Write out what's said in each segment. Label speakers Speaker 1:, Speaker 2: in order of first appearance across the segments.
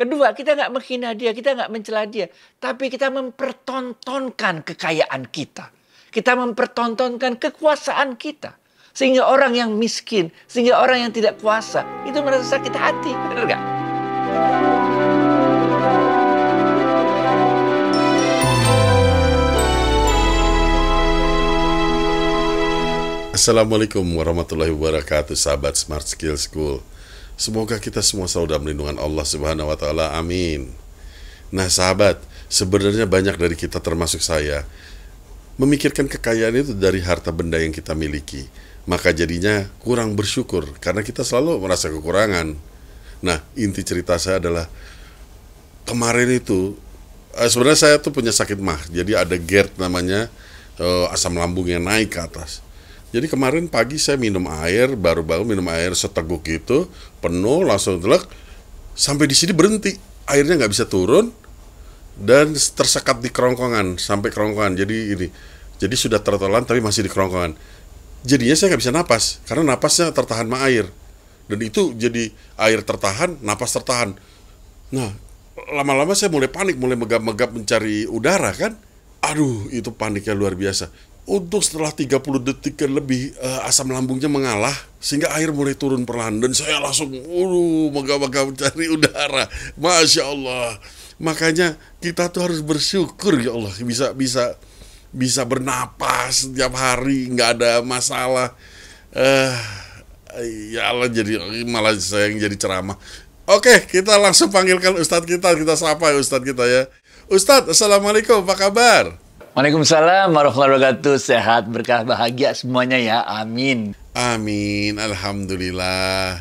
Speaker 1: Kedua, kita nggak menghina dia, kita nggak mencela dia, tapi kita mempertontonkan kekayaan kita. Kita mempertontonkan kekuasaan kita. Sehingga orang yang miskin, sehingga orang yang tidak kuasa, itu merasa sakit hati. Benar nggak?
Speaker 2: Assalamualaikum warahmatullahi wabarakatuh sahabat Smart Skill School Semoga kita semua selalu dalam lindungan Allah Subhanahu wa taala. Amin. Nah, sahabat, sebenarnya banyak dari kita termasuk saya memikirkan kekayaan itu dari harta benda yang kita miliki. Maka jadinya kurang bersyukur karena kita selalu merasa kekurangan. Nah, inti cerita saya adalah kemarin itu eh, sebenarnya saya tuh punya sakit mah. Jadi ada GERD namanya eh, asam lambung yang naik ke atas jadi kemarin pagi saya minum air, baru-baru minum air seteguk gitu, penuh langsung telek, sampai di sini berhenti, airnya nggak bisa turun dan tersekat di kerongkongan sampai kerongkongan. Jadi ini, jadi sudah tertelan tapi masih di kerongkongan. Jadinya saya nggak bisa napas karena napasnya tertahan sama air dan itu jadi air tertahan, napas tertahan. Nah, lama-lama saya mulai panik, mulai megap-megap mencari udara kan. Aduh, itu paniknya luar biasa untuk setelah 30 detik ke lebih uh, asam lambungnya mengalah sehingga air mulai turun perlahan dan saya langsung uh megah-megah mencari udara. Masya Allah. Makanya kita tuh harus bersyukur ya Allah bisa bisa bisa bernapas setiap hari nggak ada masalah. Eh uh, ya Allah jadi malah saya yang jadi ceramah. Oke, kita langsung panggilkan ustadz kita, kita sapa ya ustadz kita ya. Ustadz, Assalamualaikum, apa kabar? Waalaikumsalam warahmatullahi wabarakatuh. Sehat, berkah, bahagia semuanya ya. Amin. Amin. Alhamdulillah.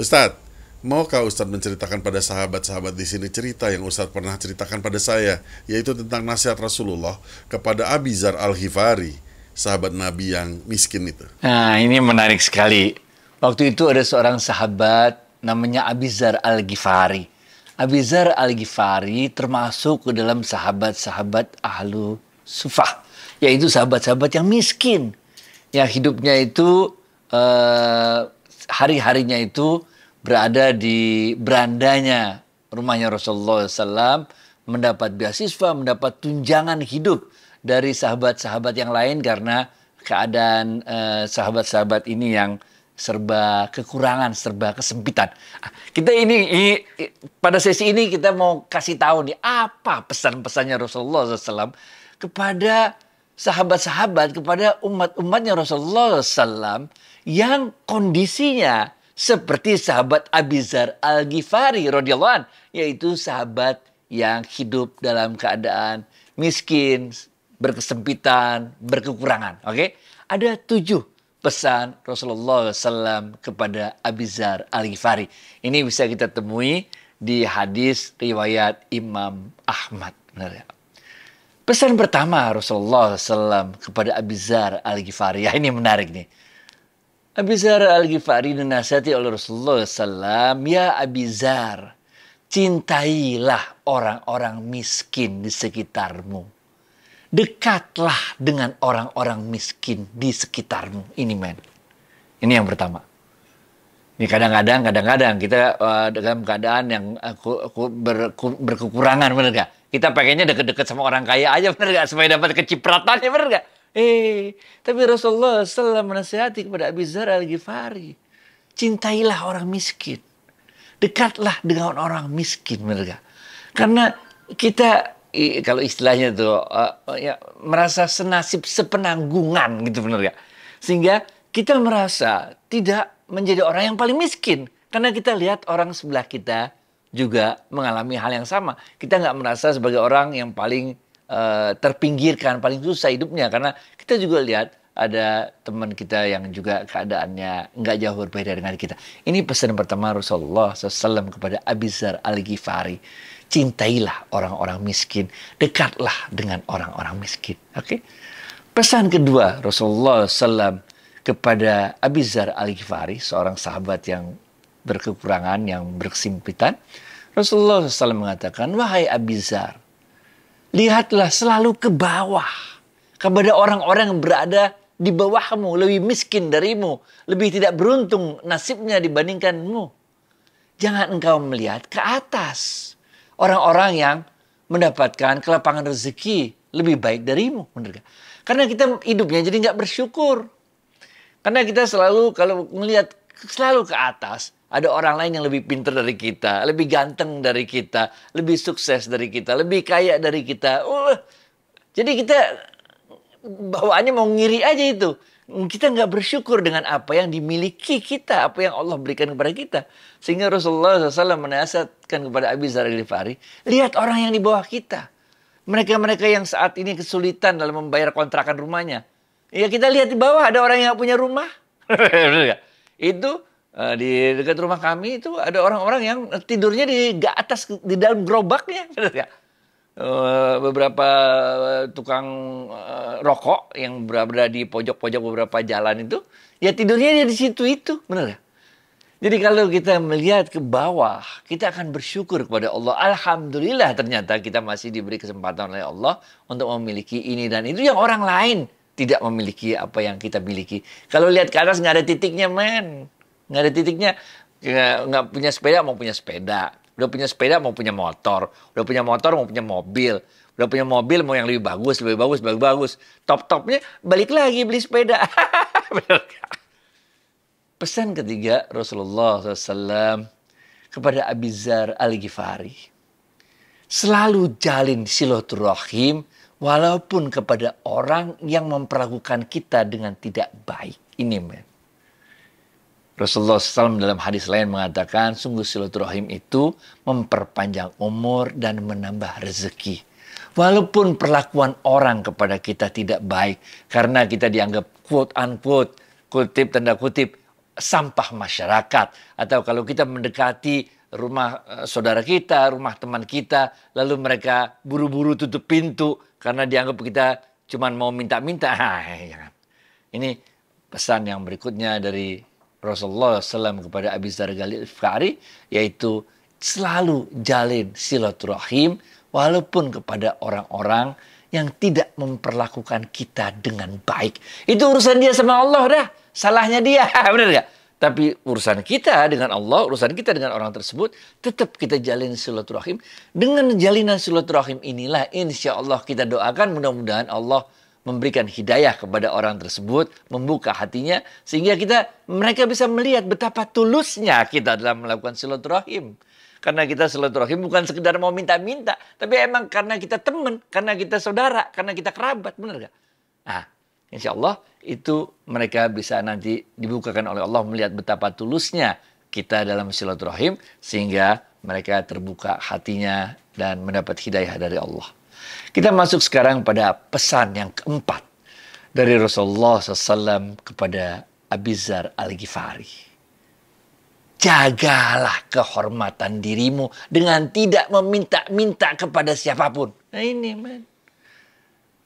Speaker 2: Ustadz, maukah Ustadz menceritakan pada sahabat-sahabat di sini cerita yang Ustadz pernah ceritakan pada saya, yaitu tentang nasihat Rasulullah kepada Abizar al Hifari sahabat Nabi yang miskin itu.
Speaker 1: Nah, ini menarik sekali. Waktu itu ada seorang sahabat namanya Abizar Al-Ghifari. Abizar al-Ghifari termasuk ke dalam sahabat-sahabat ahlu sufah. Yaitu sahabat-sahabat yang miskin. Yang hidupnya itu, eh, hari-harinya itu berada di berandanya rumahnya Rasulullah SAW. Mendapat beasiswa, mendapat tunjangan hidup dari sahabat-sahabat yang lain karena keadaan eh, sahabat-sahabat ini yang serba kekurangan, serba kesempitan. Ah, kita ini, ini pada sesi ini kita mau kasih tahu nih apa pesan-pesannya Rasulullah SAW kepada sahabat-sahabat, kepada umat-umatnya Rasulullah SAW yang kondisinya seperti sahabat Abizar Al Ghifari radhiyallahu an, yaitu sahabat yang hidup dalam keadaan miskin, berkesempitan, berkekurangan. Oke, okay? ada tujuh pesan Rasulullah SAW kepada Abizar Al-Ghifari. Ini bisa kita temui di hadis riwayat Imam Ahmad. Benar ya? Pesan pertama Rasulullah SAW kepada Abizar Al-Ghifari. Ya, ini menarik nih. Abizar Al-Ghifari dinasihati oleh Rasulullah SAW. Ya Abizar, cintailah orang-orang miskin di sekitarmu. Dekatlah dengan orang-orang miskin di sekitarmu. Ini men. Ini yang pertama. Ini kadang-kadang, kadang-kadang kita uh, dalam keadaan yang uh, ku, ber, ku, berkekurangan, bener gak? Kita pengennya deket-deket sama orang kaya aja, bener gak? Supaya dapat kecipratannya, bener gak? Eh, tapi Rasulullah SAW menasihati kepada Abi Zar al-Ghifari. Cintailah orang miskin. Dekatlah dengan orang miskin, bener gak? Karena kita kalau istilahnya itu uh, ya merasa senasib sepenanggungan gitu benar ya. Sehingga kita merasa tidak menjadi orang yang paling miskin karena kita lihat orang sebelah kita juga mengalami hal yang sama. Kita nggak merasa sebagai orang yang paling uh, terpinggirkan, paling susah hidupnya karena kita juga lihat ada teman kita yang juga keadaannya nggak jauh berbeda dengan kita. Ini pesan pertama Rasulullah SAW kepada Abizar Al-Ghifari cintailah orang-orang miskin, dekatlah dengan orang-orang miskin. Oke. Okay? Pesan kedua Rasulullah SAW kepada Abizar Al Ghifari, seorang sahabat yang berkekurangan, yang berkesimpitan, Rasulullah SAW mengatakan, wahai Abizar, lihatlah selalu ke bawah kepada orang-orang yang berada di bawahmu, lebih miskin darimu, lebih tidak beruntung nasibnya dibandingkanmu. Jangan engkau melihat ke atas orang-orang yang mendapatkan kelapangan rezeki lebih baik darimu. Benar gak? Karena kita hidupnya jadi nggak bersyukur. Karena kita selalu kalau melihat selalu ke atas, ada orang lain yang lebih pintar dari kita, lebih ganteng dari kita, lebih sukses dari kita, lebih kaya dari kita. Uh, jadi kita bawaannya mau ngiri aja itu kita nggak bersyukur dengan apa yang dimiliki kita, apa yang Allah berikan kepada kita. Sehingga Rasulullah SAW menasihatkan kepada Abi Zar Ghifari, lihat orang yang di bawah kita. Mereka-mereka yang saat ini kesulitan dalam membayar kontrakan rumahnya. Ya kita lihat di bawah ada orang yang punya rumah. itu eh, di dekat rumah kami itu ada orang-orang yang tidurnya di atas di dalam gerobaknya. Eh, beberapa eh, tukang eh, rokok yang berada di pojok-pojok beberapa jalan itu ya tidurnya dia di situ itu benar ya jadi kalau kita melihat ke bawah kita akan bersyukur kepada Allah alhamdulillah ternyata kita masih diberi kesempatan oleh Allah untuk memiliki ini dan itu yang orang lain tidak memiliki apa yang kita miliki kalau lihat ke atas nggak ada titiknya men nggak ada titiknya nggak punya sepeda mau punya sepeda Udah punya sepeda mau punya motor, udah punya motor mau punya mobil, udah punya mobil mau yang lebih bagus, lebih bagus, lebih bagus. Top-topnya balik lagi beli sepeda. Pesan ketiga Rasulullah SAW kepada Abizar Al-Ghifari. Selalu jalin silaturahim walaupun kepada orang yang memperlakukan kita dengan tidak baik. Ini men. Rasulullah SAW dalam hadis lain mengatakan, sungguh silaturahim itu memperpanjang umur dan menambah rezeki. Walaupun perlakuan orang kepada kita tidak baik, karena kita dianggap quote unquote, kutip tanda kutip, sampah masyarakat. Atau kalau kita mendekati rumah eh, saudara kita, rumah teman kita, lalu mereka buru-buru tutup pintu karena dianggap kita cuma mau minta-minta. Ini pesan yang berikutnya dari Rasulullah SAW kepada Abi Zargali Al-Fari yaitu selalu jalin silaturahim walaupun kepada orang-orang yang tidak memperlakukan kita dengan baik. Itu urusan dia sama Allah dah. Salahnya dia. Benar nggak? Tapi urusan kita dengan Allah, urusan kita dengan orang tersebut, tetap kita jalin silaturahim. Dengan jalinan silaturahim inilah insya Allah kita doakan mudah-mudahan Allah memberikan hidayah kepada orang tersebut, membuka hatinya sehingga kita mereka bisa melihat betapa tulusnya kita dalam melakukan silaturahim. Karena kita silaturahim bukan sekedar mau minta-minta, tapi emang karena kita teman, karena kita saudara, karena kita kerabat, benar gak? Nah, insya Allah itu mereka bisa nanti dibukakan oleh Allah melihat betapa tulusnya kita dalam silaturahim sehingga mereka terbuka hatinya dan mendapat hidayah dari Allah. Kita masuk sekarang pada pesan yang keempat dari Rasulullah SAW kepada Abizar Al-Ghifari. Jagalah kehormatan dirimu dengan tidak meminta-minta kepada siapapun. Nah ini men.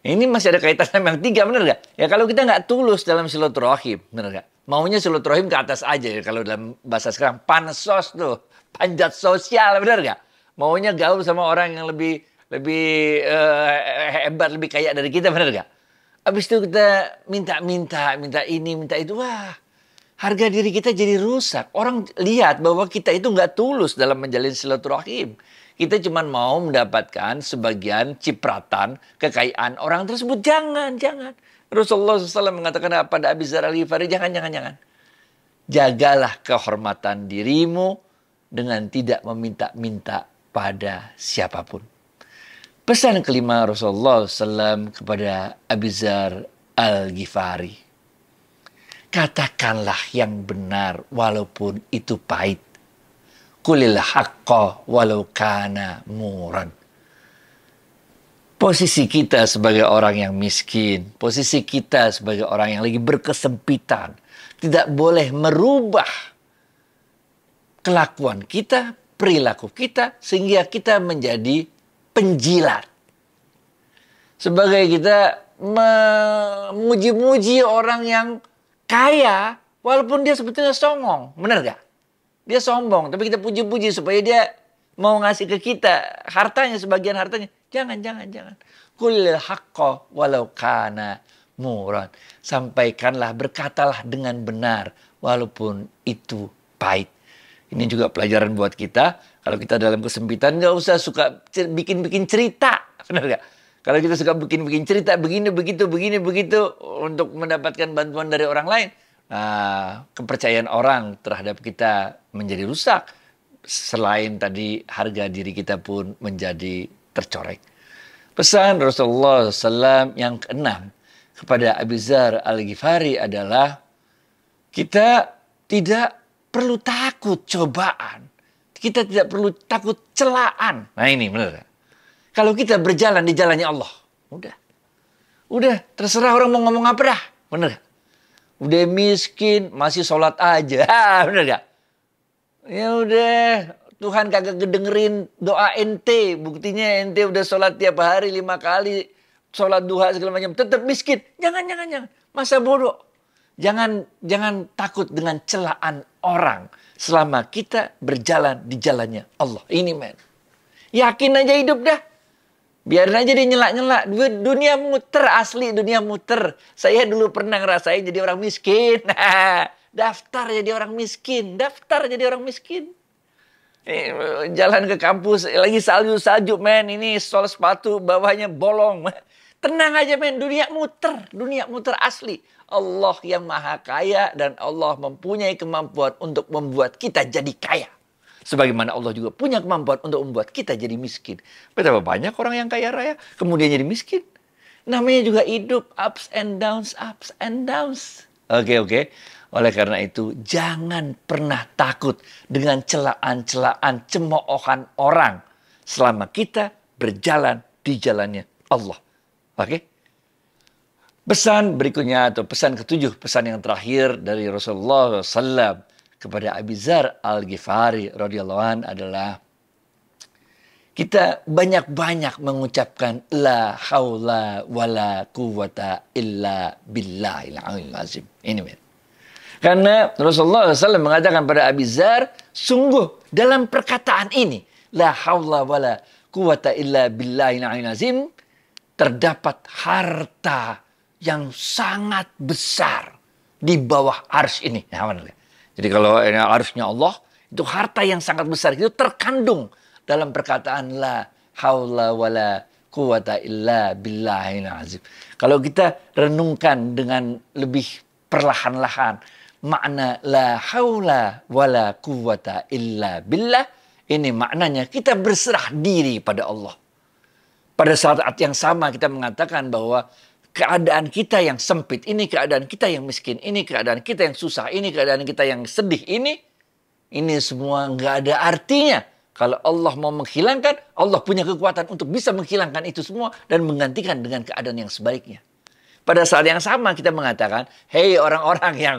Speaker 1: Ini masih ada kaitan sama yang tiga, benar gak? Ya kalau kita nggak tulus dalam silaturahim, benar gak? Maunya silaturahim ke atas aja ya kalau dalam bahasa sekarang. Pansos tuh, panjat sosial, benar gak? Maunya gaul sama orang yang lebih lebih uh, hebat, lebih kaya dari kita, benar gak? Habis itu kita minta-minta, minta ini, minta itu, wah harga diri kita jadi rusak. Orang lihat bahwa kita itu nggak tulus dalam menjalin silaturahim. Kita cuma mau mendapatkan sebagian cipratan kekayaan orang tersebut. Jangan, jangan. Rasulullah SAW mengatakan ah, pada Abi Zar al jangan, jangan, jangan. Jagalah kehormatan dirimu dengan tidak meminta-minta pada siapapun. Pesan kelima Rasulullah SAW kepada Abizar Al-Ghifari. Katakanlah yang benar walaupun itu pahit. Kulil haqqa walau kana muran. Posisi kita sebagai orang yang miskin, posisi kita sebagai orang yang lagi berkesempitan, tidak boleh merubah kelakuan kita, perilaku kita, sehingga kita menjadi penjilat. Sebagai kita memuji-muji orang yang kaya walaupun dia sebetulnya songong. Benar gak? Dia sombong, tapi kita puji-puji supaya dia mau ngasih ke kita hartanya, sebagian hartanya. Jangan, jangan, jangan. Kulil haqqa walau kana murad. Sampaikanlah, berkatalah dengan benar walaupun itu pahit. Ini juga pelajaran buat kita kalau kita dalam kesempitan nggak usah suka bikin-bikin cerita, benar nggak? Kalau kita suka bikin-bikin cerita begini begitu begini begitu untuk mendapatkan bantuan dari orang lain, nah, kepercayaan orang terhadap kita menjadi rusak. Selain tadi harga diri kita pun menjadi tercoreng. Pesan Rasulullah SAW yang keenam kepada Abizar Al-Ghifari adalah kita tidak perlu takut cobaan kita tidak perlu takut celaan. Nah ini benar. Kalau kita berjalan di jalannya Allah, udah. Udah, terserah orang mau ngomong apa dah. Benar. Udah miskin, masih sholat aja. benar gak? Ya udah, Tuhan kagak kedengerin doa ente. Buktinya ente udah sholat tiap hari lima kali. Sholat duha segala macam. Tetap miskin. Jangan, jangan, jangan. Masa bodoh. Jangan jangan takut dengan celaan orang selama kita berjalan di jalannya Allah. Ini men. Yakin aja hidup dah. Biarin aja dia nyelak-nyelak. Dunia muter asli, dunia muter. Saya dulu pernah ngerasain jadi orang miskin. Daftar jadi orang miskin. Daftar jadi orang miskin. Eh, jalan ke kampus, lagi salju-salju men. Ini sol sepatu, bawahnya bolong. Man. Tenang aja men, dunia muter, dunia muter asli. Allah yang maha kaya dan Allah mempunyai kemampuan untuk membuat kita jadi kaya. Sebagaimana Allah juga punya kemampuan untuk membuat kita jadi miskin. Betapa banyak orang yang kaya raya, kemudian jadi miskin. Namanya juga hidup, ups and downs, ups and downs. Oke, okay, oke. Okay. Oleh karena itu, jangan pernah takut dengan celaan-celaan cemoohan orang selama kita berjalan di jalannya Allah. Oke? Pesan berikutnya atau pesan ketujuh, pesan yang terakhir dari Rasulullah SAW kepada Abizar Al-Ghifari radhiyallahu an adalah kita banyak-banyak mengucapkan la haula wala quwata illa billahil azim. Ini men. Karena Rasulullah SAW mengatakan pada Zar, sungguh dalam perkataan ini, la haula wala quwata illa billahil azim, terdapat harta yang sangat besar di bawah ars ini. Ya, Jadi kalau ini arsnya Allah, itu harta yang sangat besar itu terkandung dalam perkataan la haula wala quwata illa billahil azim. Kalau kita renungkan dengan lebih perlahan-lahan makna la haula wala quwata illa billah ini maknanya kita berserah diri pada Allah. Pada saat yang sama kita mengatakan bahwa keadaan kita yang sempit ini, keadaan kita yang miskin ini, keadaan kita yang susah ini, keadaan kita yang sedih ini, ini semua nggak ada artinya. Kalau Allah mau menghilangkan, Allah punya kekuatan untuk bisa menghilangkan itu semua dan menggantikan dengan keadaan yang sebaliknya. Pada saat yang sama kita mengatakan, hei orang-orang yang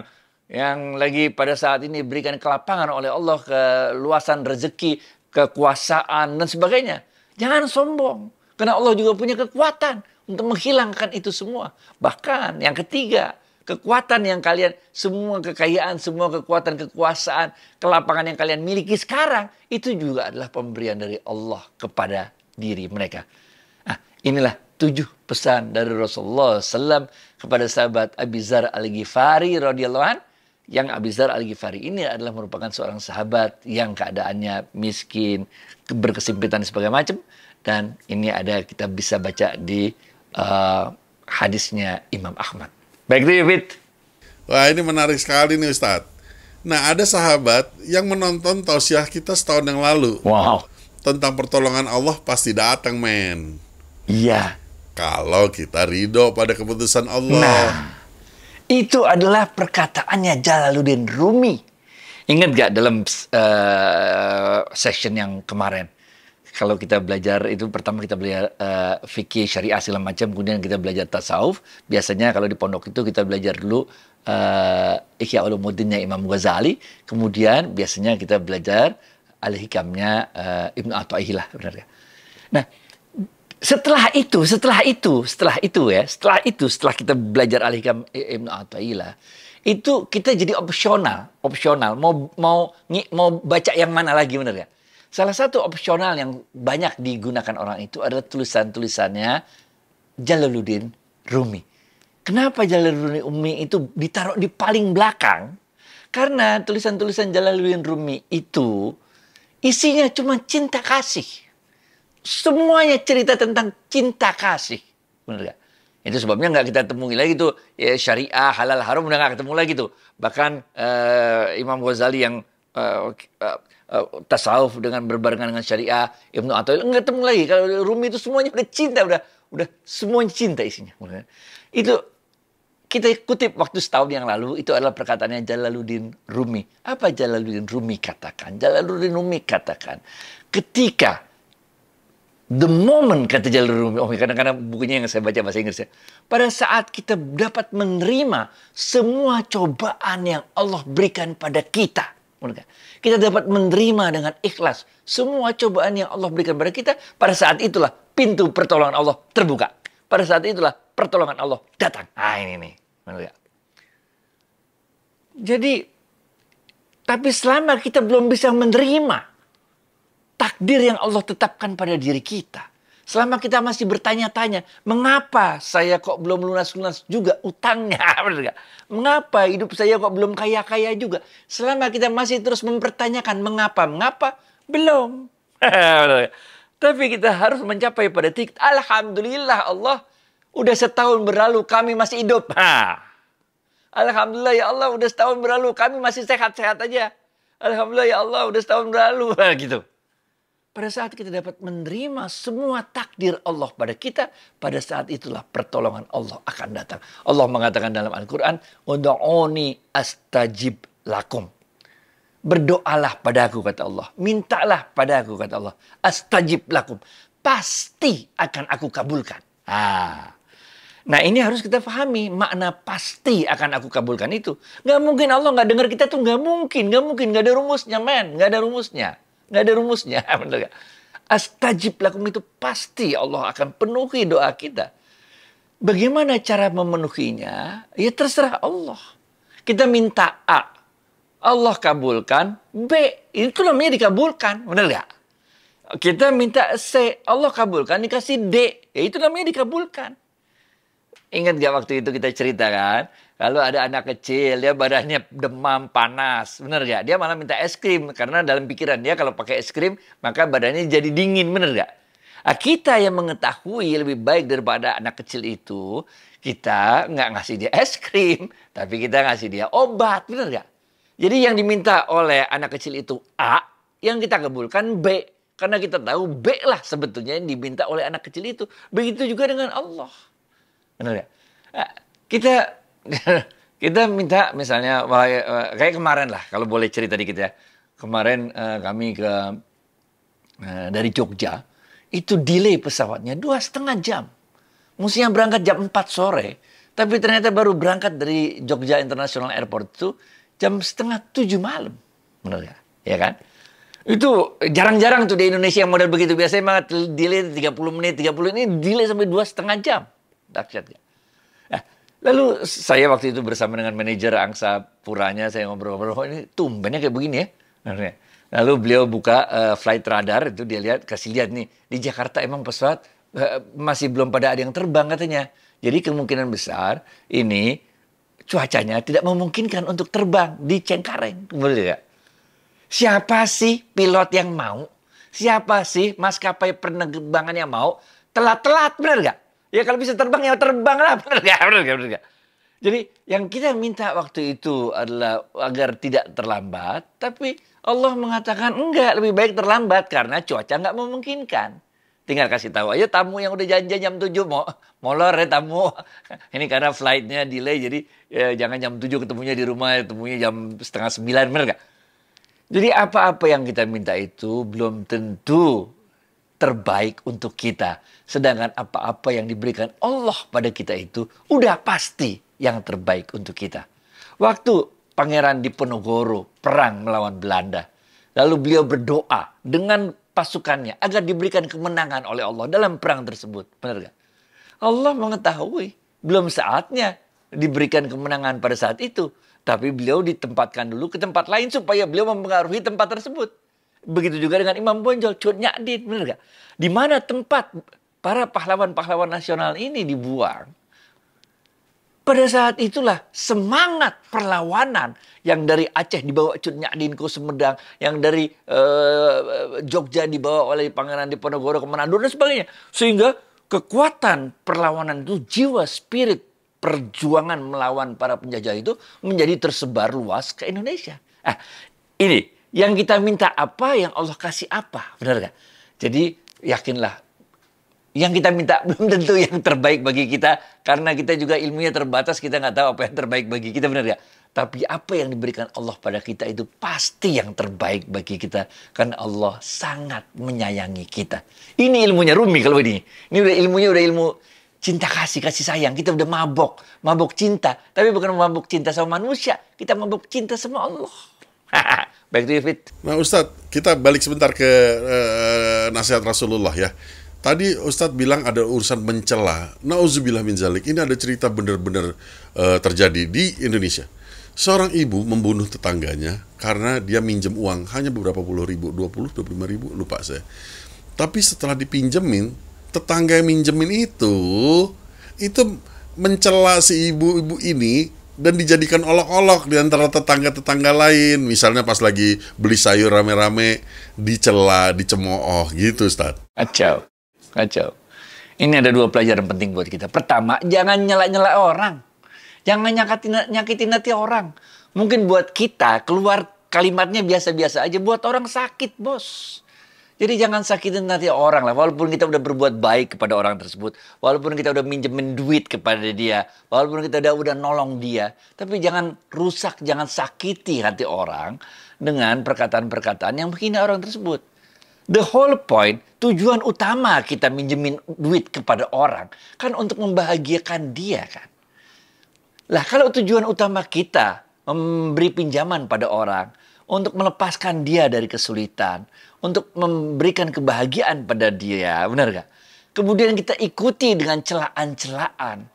Speaker 1: yang lagi pada saat ini berikan kelapangan oleh Allah, keluasan rezeki, kekuasaan dan sebagainya. Jangan sombong. Karena Allah juga punya kekuatan untuk menghilangkan itu semua. Bahkan yang ketiga, kekuatan yang kalian, semua kekayaan, semua kekuatan, kekuasaan, kelapangan yang kalian miliki sekarang, itu juga adalah pemberian dari Allah kepada diri mereka. Nah, inilah tujuh pesan dari Rasulullah SAW kepada sahabat Abizar Al-Ghifari radhiyallahu an yang Abizar Al-Ghifari ini adalah merupakan seorang sahabat yang keadaannya miskin, berkesempitan sebagai macam, dan ini ada kita bisa baca di uh,
Speaker 2: hadisnya Imam Ahmad. Baik David. Wah ini menarik sekali nih Ustadz. Nah ada sahabat yang menonton tausiah kita setahun yang lalu. Wow. Tentang pertolongan Allah pasti datang men. Iya. Kalau kita ridho pada keputusan Allah. Nah,
Speaker 1: itu adalah perkataannya Jalaluddin Rumi. Ingat gak dalam uh, session yang kemarin? kalau kita belajar itu pertama kita belajar uh, fikih syariah segala macam kemudian kita belajar tasawuf biasanya kalau di pondok itu kita belajar dulu uh, eh, ikhya Ulumuddinnya Imam Ghazali kemudian biasanya kita belajar al-hikamnya uh, Ibnu Athaillah benar ya nah setelah itu setelah itu setelah itu ya setelah itu setelah kita belajar al-hikam Ibnu Athaillah itu kita jadi opsional opsional mau mau mau baca yang mana lagi benar ya Salah satu opsional yang banyak digunakan orang itu adalah tulisan-tulisannya Jalaluddin Rumi. Kenapa Jalaluddin Rumi itu ditaruh di paling belakang? Karena tulisan-tulisan Jalaluddin Rumi itu isinya cuma cinta kasih. Semuanya cerita tentang cinta kasih. Benar gak? Itu sebabnya nggak kita temui lagi tuh ya, syariah halal haram udah nggak ketemu lagi tuh. Bahkan uh, Imam Ghazali yang uh, uh, Eh, tasawuf dengan berbarengan dengan syariah Ibnu Athaillah enggak ketemu lagi kalau Rumi itu semuanya udah cinta udah udah semua cinta isinya itu kita kutip waktu setahun yang lalu itu adalah perkataannya Jalaluddin Rumi apa Jalaluddin Rumi katakan Jalaluddin Rumi katakan ketika the moment kata Jalaluddin Rumi oh karena kadang bukunya yang saya baca bahasa Inggris ya pada saat kita dapat menerima semua cobaan yang Allah berikan pada kita kita dapat menerima dengan ikhlas semua cobaan yang Allah berikan kepada kita. Pada saat itulah pintu pertolongan Allah terbuka. Pada saat itulah pertolongan Allah datang. Ah ini nih, menurut Jadi, tapi selama kita belum bisa menerima takdir yang Allah tetapkan pada diri kita, Selama kita masih bertanya-tanya, mengapa saya kok belum lunas-lunas juga utangnya? Mengapa hidup saya kok belum kaya-kaya juga? Selama kita masih terus mempertanyakan mengapa, mengapa, belum. Tapi kita harus mencapai pada titik, Alhamdulillah Allah, udah setahun berlalu kami masih hidup. Ha. Alhamdulillah ya Allah, udah setahun berlalu kami masih sehat-sehat aja. Alhamdulillah ya Allah, udah setahun berlalu. Gitu. Pada saat kita dapat menerima semua takdir Allah pada kita, pada saat itulah pertolongan Allah akan datang. Allah mengatakan dalam Al-Quran, Undo'oni astajib lakum. Berdoalah padaku kata Allah. Mintalah padaku kata Allah. Astajib lakum. Pasti akan aku kabulkan. Ah. Nah ini harus kita pahami makna pasti akan aku kabulkan itu. Gak mungkin Allah gak dengar kita tuh gak mungkin, gak mungkin, gak ada rumusnya men, gak ada rumusnya. Nggak ada rumusnya, benar gak? Astajib lakum itu pasti Allah akan penuhi doa kita. Bagaimana cara memenuhinya? Ya terserah Allah. Kita minta A, Allah kabulkan. B, itu namanya dikabulkan, benar nggak? Kita minta C, Allah kabulkan, dikasih D, ya itu namanya dikabulkan. Ingat gak waktu itu kita cerita kan? Lalu ada anak kecil, dia badannya demam, panas. Bener gak? Dia malah minta es krim. Karena dalam pikiran dia kalau pakai es krim, maka badannya jadi dingin. Bener gak? Nah, kita yang mengetahui lebih baik daripada anak kecil itu, kita nggak ngasih dia es krim, tapi kita ngasih dia obat. Bener gak? Jadi yang diminta oleh anak kecil itu A, yang kita kabulkan B. Karena kita tahu B lah sebetulnya yang diminta oleh anak kecil itu. Begitu juga dengan Allah benar ya eh, kita kita minta misalnya eh, kayak kemarin lah kalau boleh cerita dikit ya kemarin eh, kami ke dari Jogja itu delay pesawatnya dua setengah jam yang berangkat jam 4 sore tapi ternyata baru berangkat dari Jogja International Airport itu jam setengah tujuh malam benar ya ya kan itu jarang-jarang tuh di Indonesia yang model begitu biasanya banget delay 30 menit 30 menit ini delay sampai dua setengah jam dahsyatnya. Nah, eh, lalu saya waktu itu bersama dengan manajer angsa puranya saya ngobrol-ngobrol, oh, ini tumbennya kayak begini ya. Lalu beliau buka uh, flight radar itu dia lihat kasih lihat nih di Jakarta emang pesawat uh, masih belum pada ada yang terbang katanya. Jadi kemungkinan besar ini cuacanya tidak memungkinkan untuk terbang di Cengkareng. Boleh gak? Ya? Siapa sih pilot yang mau? Siapa sih maskapai penerbangan yang mau? Telat-telat benar gak? Ya kalau bisa terbang ya terbang lah, benar gak? Benar gak? Benar gak? Jadi yang kita minta waktu itu adalah agar tidak terlambat, tapi Allah mengatakan enggak, lebih baik terlambat karena cuaca nggak memungkinkan. Tinggal kasih tahu aja tamu yang udah janjian jam 7 mau molor ya tamu. Ini karena flightnya delay jadi ya, jangan jam 7 ketemunya di rumah, ketemunya jam setengah 9, benar gak? Jadi apa-apa yang kita minta itu belum tentu terbaik untuk kita. Sedangkan apa-apa yang diberikan Allah pada kita itu udah pasti yang terbaik untuk kita. Waktu Pangeran Diponegoro perang melawan Belanda, lalu beliau berdoa dengan pasukannya agar diberikan kemenangan oleh Allah dalam perang tersebut. Benar gak? Allah mengetahui belum saatnya diberikan kemenangan pada saat itu. Tapi beliau ditempatkan dulu ke tempat lain supaya beliau mempengaruhi tempat tersebut. Begitu juga dengan Imam Bonjol, Cut Nyakdin, benar gak? Di mana tempat para pahlawan-pahlawan nasional ini dibuang? Pada saat itulah semangat perlawanan yang dari Aceh dibawa Cut Nyakdin ke Sumedang, yang dari uh, Jogja dibawa oleh Pangeran Diponegoro ke Manado dan sebagainya. Sehingga kekuatan perlawanan itu jiwa spirit perjuangan melawan para penjajah itu menjadi tersebar luas ke Indonesia. Ah, ini yang kita minta apa, yang Allah kasih apa. Benar gak? Jadi yakinlah. Yang kita minta belum tentu yang terbaik bagi kita. Karena kita juga ilmunya terbatas, kita nggak tahu apa yang terbaik bagi kita. Benar gak? Tapi apa yang diberikan Allah pada kita itu pasti yang terbaik bagi kita. Karena Allah sangat menyayangi kita. Ini ilmunya Rumi kalau ini. Ini udah ilmunya udah ilmu cinta kasih, kasih sayang. Kita udah mabok. Mabok cinta. Tapi bukan mabok cinta sama manusia. Kita mabok cinta sama Allah.
Speaker 2: Back Baik fit. Nah Ustadz, kita balik sebentar ke uh, nasihat Rasulullah ya. Tadi Ustadz bilang ada urusan mencela. Nauzubillah min zalik. Ini ada cerita benar-benar uh, terjadi di Indonesia. Seorang ibu membunuh tetangganya karena dia minjem uang hanya beberapa puluh ribu, dua puluh, 20, 25 ribu, lupa saya. Tapi setelah dipinjemin, tetangga yang minjemin itu, itu mencela si ibu-ibu ini dan dijadikan olok-olok di antara tetangga-tetangga lain. Misalnya pas lagi beli sayur rame-rame, dicela, dicemooh gitu, Ustaz. Kacau, kacau. Ini ada dua pelajaran penting buat kita. Pertama, jangan nyela-nyela
Speaker 1: orang. Jangan nyakitin, nyakitin hati orang. Mungkin buat kita keluar kalimatnya biasa-biasa aja. Buat orang sakit, bos. Jadi jangan sakitin nanti orang lah. Walaupun kita udah berbuat baik kepada orang tersebut. Walaupun kita udah minjemin duit kepada dia. Walaupun kita udah, udah nolong dia. Tapi jangan rusak, jangan sakiti hati orang dengan perkataan-perkataan yang menghina orang tersebut. The whole point, tujuan utama kita minjemin duit kepada orang kan untuk membahagiakan dia kan. Lah kalau tujuan utama kita memberi pinjaman pada orang, untuk melepaskan dia dari kesulitan, untuk memberikan kebahagiaan pada dia, benar gak? Kemudian kita ikuti dengan celaan-celaan,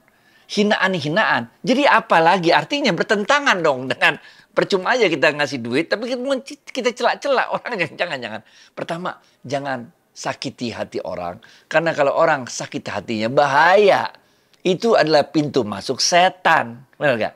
Speaker 1: hinaan-hinaan. Jadi apa lagi? Artinya bertentangan dong dengan percuma aja kita ngasih duit, tapi kita, celak-celak orang. Jangan-jangan. Pertama, jangan sakiti hati orang. Karena kalau orang sakit hatinya bahaya. Itu adalah pintu masuk setan. Benar gak?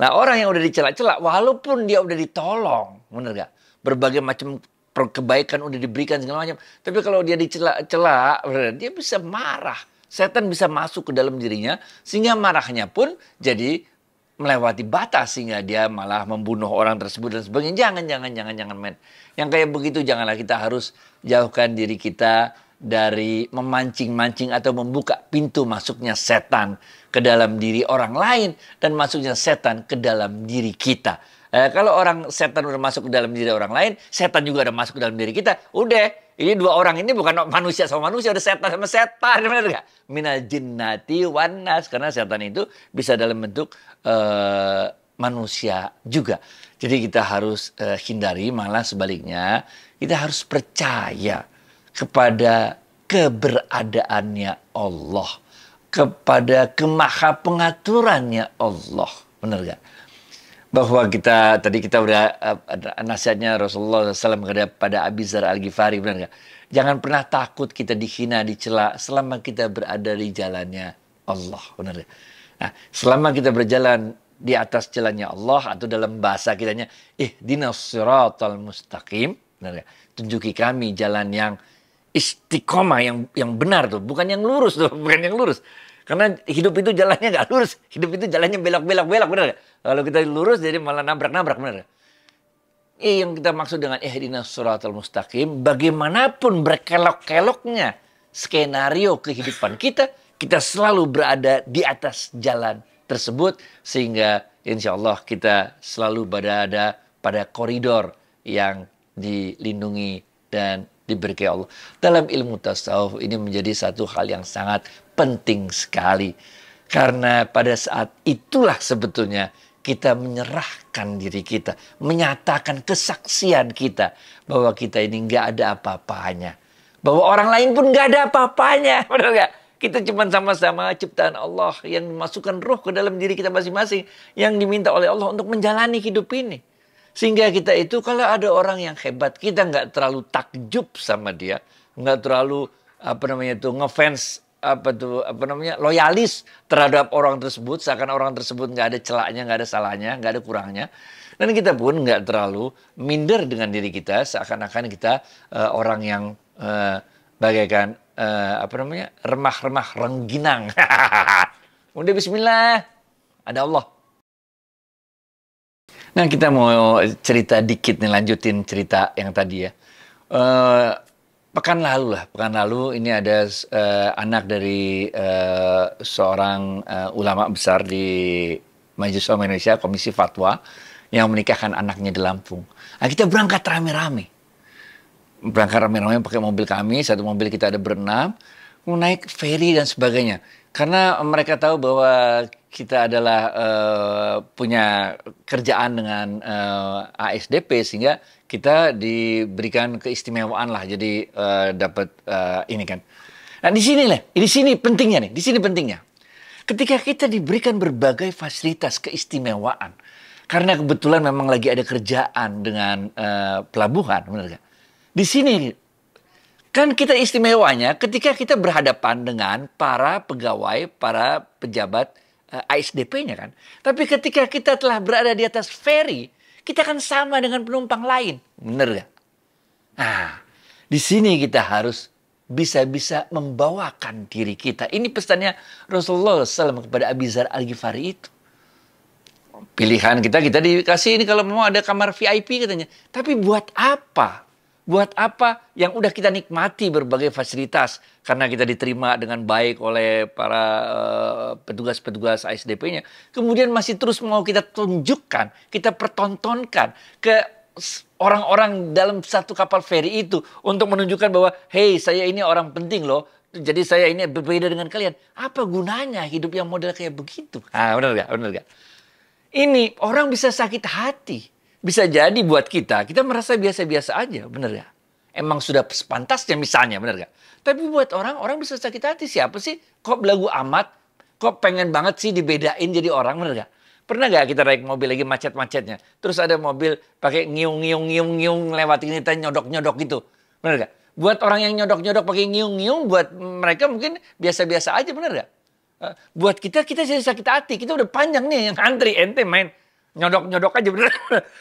Speaker 1: Nah orang yang udah dicelak-celak, walaupun dia udah ditolong benar gak? Berbagai macam kebaikan udah diberikan segala macam. Tapi kalau dia dicela-cela, dia bisa marah. Setan bisa masuk ke dalam dirinya sehingga marahnya pun jadi melewati batas sehingga dia malah membunuh orang tersebut dan sebagainya. Jangan, jangan, jangan, jangan men. Yang kayak begitu janganlah kita harus jauhkan diri kita dari memancing-mancing atau membuka pintu masuknya setan ke dalam diri orang lain dan masuknya setan ke dalam diri kita. Eh, kalau orang setan udah masuk ke dalam diri orang lain, setan juga udah masuk ke dalam diri kita. Udah, ini dua orang ini bukan manusia sama manusia, udah setan sama setan, benar gak? Minal jinnati wanas, karena setan itu bisa dalam bentuk eh, manusia juga. Jadi kita harus eh, hindari, malah sebaliknya kita harus percaya kepada keberadaannya Allah, kepada kemaha pengaturannya Allah, benar gak? bahwa kita tadi kita udah uh, nasihatnya Rasulullah SAW kepada Abi Abizar Al Ghifari benar nggak? Jangan pernah takut kita dihina, dicela selama kita berada di jalannya Allah benar nggak? Nah, selama kita berjalan di atas jalannya Allah atau dalam bahasa kitanya eh siratal mustaqim benar gak? tunjuki kami jalan yang istiqomah yang yang benar tuh bukan yang lurus tuh bukan yang lurus karena hidup itu jalannya gak lurus hidup itu jalannya belok belok belok benar gak? Kalau kita lurus jadi malah nabrak-nabrak benar. Eh, iya, yang kita maksud dengan ihdina suratul mustaqim, bagaimanapun berkelok-keloknya skenario kehidupan kita, kita selalu berada di atas jalan tersebut sehingga insya Allah kita selalu berada pada koridor yang dilindungi dan diberkahi Allah. Dalam ilmu tasawuf ini menjadi satu hal yang sangat penting sekali. Karena pada saat itulah sebetulnya kita menyerahkan diri kita, menyatakan kesaksian kita bahwa kita ini nggak ada apa-apanya. Bahwa orang lain pun nggak ada apa-apanya, benar nggak? Kita cuma sama-sama ciptaan Allah yang memasukkan roh ke dalam diri kita masing-masing yang diminta oleh Allah untuk menjalani hidup ini. Sehingga kita itu kalau ada orang yang hebat, kita nggak terlalu takjub sama dia, nggak terlalu apa namanya itu ngefans apa tuh apa namanya loyalis terhadap orang tersebut seakan orang tersebut nggak ada celaknya nggak ada salahnya nggak ada kurangnya dan kita pun nggak terlalu minder dengan diri kita seakan-akan kita uh, orang yang uh, bagaikan uh, apa namanya remah-remah rengginang udah Bismillah ada Allah nah kita mau cerita dikit nih lanjutin cerita yang tadi ya uh, pekan lalu lah, pekan lalu ini ada uh, anak dari uh, seorang uh, ulama besar di Majelis Ulama Indonesia, Komisi Fatwa, yang menikahkan anaknya di Lampung. Nah, kita berangkat rame-rame. Berangkat rame-rame pakai mobil kami, satu mobil kita ada berenam, mau naik ferry dan sebagainya. Karena mereka tahu bahwa kita adalah uh, punya kerjaan dengan uh, ASDP sehingga kita diberikan keistimewaan lah jadi uh, dapat uh, ini kan. Nah di sini lah, di sini pentingnya nih, di sini pentingnya. Ketika kita diberikan berbagai fasilitas keistimewaan, karena kebetulan memang lagi ada kerjaan dengan uh, pelabuhan, benar gak? Di sini kan kita istimewanya ketika kita berhadapan dengan para pegawai, para pejabat ASDP-nya kan. Tapi ketika kita telah berada di atas ferry, kita kan sama dengan penumpang lain. benar gak? Nah, di sini kita harus bisa-bisa membawakan diri kita. Ini pesannya Rasulullah SAW kepada Abizar Al-Ghifari itu. Pilihan kita, kita dikasih ini kalau mau ada kamar VIP katanya. Tapi buat apa? Buat apa yang udah kita nikmati berbagai fasilitas karena kita diterima dengan baik oleh para eh, petugas-petugas uh, ASDP-nya. Kemudian masih terus mau kita tunjukkan, kita pertontonkan ke orang-orang dalam satu kapal feri itu untuk menunjukkan bahwa hey saya ini orang penting loh. Jadi saya ini berbeda dengan kalian. Apa gunanya hidup yang model kayak begitu? Ah, benar gak? Benar gak? Ini orang bisa sakit hati bisa jadi buat kita, kita merasa biasa-biasa aja, bener ya? Emang sudah sepantasnya misalnya, bener gak? Tapi buat orang, orang bisa sakit hati. Siapa sih? Kok belagu amat? Kok pengen banget sih dibedain jadi orang, bener gak? Pernah gak kita naik mobil lagi macet-macetnya? Terus ada mobil pakai ngiung-ngiung-ngiung-ngiung lewat ini, nyodok-nyodok gitu. Bener gak? Buat orang yang nyodok-nyodok pakai ngiung-ngiung, buat mereka mungkin biasa-biasa aja, bener gak? Eh, buat kita, kita jadi sakit hati. Kita udah panjang nih yang antri, ente main nyodok-nyodok aja bener.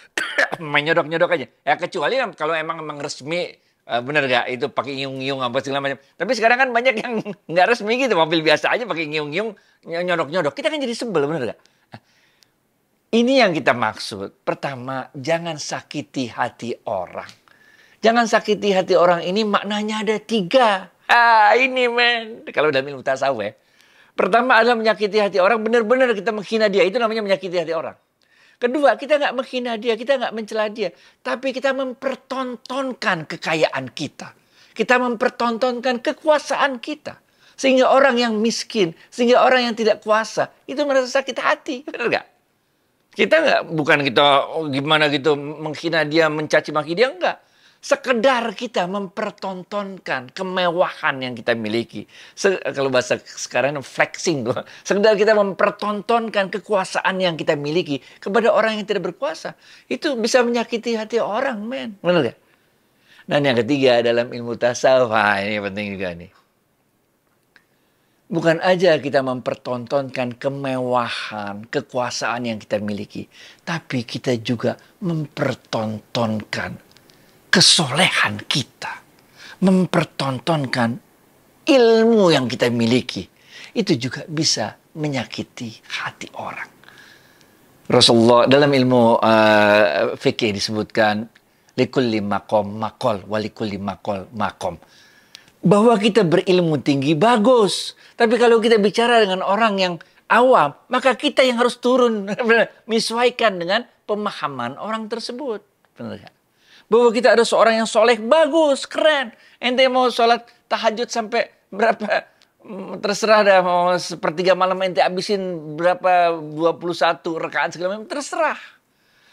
Speaker 1: Main nyodok-nyodok aja. Ya kecuali kalau emang emang resmi eh, bener gak itu pakai ngiung-ngiung apa segala macam. Tapi sekarang kan banyak yang nggak resmi gitu mobil biasa aja pakai ngiung-ngiung nyodok-nyodok. Kita kan jadi sebel bener gak? Ini yang kita maksud. Pertama, jangan sakiti hati orang. Jangan sakiti hati orang ini maknanya ada tiga. Ah, ini men. Kalau udah minum tasawuf ya. Pertama adalah menyakiti hati orang, benar-benar kita menghina dia. Itu namanya menyakiti hati orang. Kedua, kita nggak menghina dia, kita nggak mencela dia, tapi kita mempertontonkan kekayaan kita. Kita mempertontonkan kekuasaan kita. Sehingga orang yang miskin, sehingga orang yang tidak kuasa, itu merasa sakit hati. Benar nggak? Kita nggak, bukan kita oh, gimana gitu menghina dia, mencaci maki dia, enggak sekedar kita mempertontonkan kemewahan yang kita miliki. Se kalau bahasa sekarang flexing, loh. sekedar kita mempertontonkan kekuasaan yang kita miliki kepada orang yang tidak berkuasa. Itu bisa menyakiti hati orang, men. Benar gak? Dan yang ketiga dalam ilmu tasawuf, ini penting juga nih. Bukan aja kita mempertontonkan kemewahan, kekuasaan yang kita miliki, tapi kita juga mempertontonkan kesolehan kita, mempertontonkan ilmu yang kita miliki, itu juga bisa menyakiti hati orang. Rasulullah dalam ilmu uh, eh, fikih disebutkan likulli makom makol walikulli makol makom. Bahwa kita berilmu tinggi bagus, tapi kalau kita bicara dengan orang yang awam, maka kita yang harus turun menyesuaikan dengan pemahaman orang tersebut. Benar bahwa kita ada seorang yang soleh, bagus, keren. Ente mau sholat tahajud sampai berapa? Hmm, terserah dah mau sepertiga malam ente abisin berapa 21 rekaan segala macam, terserah.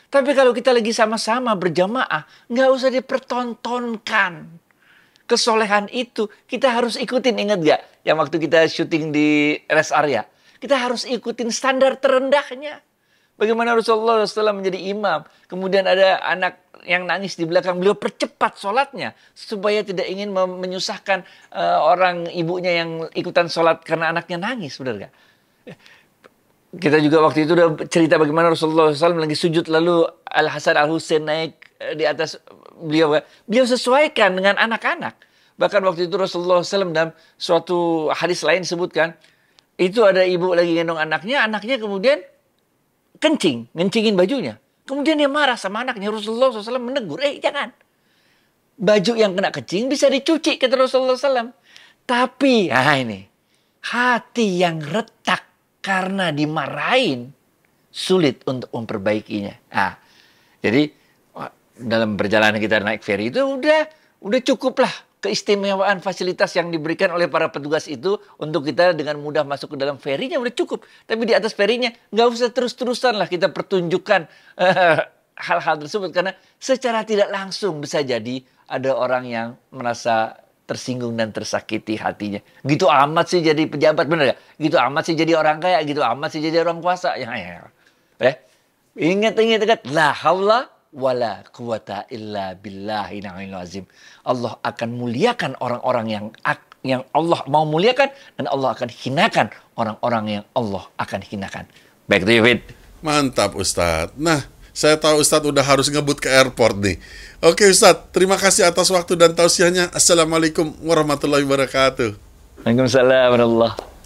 Speaker 1: Tapi kalau kita lagi sama-sama berjamaah, nggak usah dipertontonkan. Kesolehan itu kita harus ikutin, ingat gak? Yang waktu kita syuting di rest area. Kita harus ikutin standar terendahnya. Bagaimana Rasulullah SAW menjadi imam, kemudian ada anak yang nangis di belakang beliau percepat sholatnya supaya tidak ingin menyusahkan uh, orang ibunya yang ikutan sholat karena anaknya nangis, benar gak? Kita juga waktu itu udah cerita bagaimana Rasulullah SAW lagi sujud lalu Al Hasan Al Husain naik eh, di atas beliau. Eh, beliau sesuaikan dengan anak-anak. Bahkan waktu itu Rasulullah SAW dalam suatu hadis lain sebutkan itu ada ibu lagi gendong anaknya, anaknya kemudian kencing, ngencingin bajunya. Kemudian dia marah sama anaknya. Rasulullah SAW menegur, eh jangan. Baju yang kena kencing bisa dicuci kata Rasulullah SAW. Tapi, nah ini. Hati yang retak karena dimarahin sulit untuk memperbaikinya. Nah, jadi dalam perjalanan kita naik feri itu udah udah cukup lah keistimewaan fasilitas yang diberikan oleh para petugas itu untuk kita dengan mudah masuk ke dalam ferinya udah cukup. Tapi di atas ferinya nggak usah terus-terusan lah kita pertunjukkan eh, hal-hal tersebut karena secara tidak langsung bisa jadi ada orang yang merasa tersinggung dan tersakiti hatinya. Gitu amat sih jadi pejabat bener ya? Gitu amat sih jadi orang kaya, gitu amat sih jadi orang kuasa. Ya, ya. Eh, ingat ingat ingat la haula wala quwata illa billahi azim. Allah akan muliakan orang-orang yang yang Allah mau muliakan dan Allah akan hinakan orang-orang yang Allah akan hinakan.
Speaker 2: Back to you, Fit. Mantap, Ustaz. Nah, saya tahu Ustadz udah harus ngebut ke airport nih. Oke, Ustadz. Terima kasih atas waktu dan tausiahnya. Assalamualaikum warahmatullahi wabarakatuh.
Speaker 1: Waalaikumsalam
Speaker 2: warahmatullahi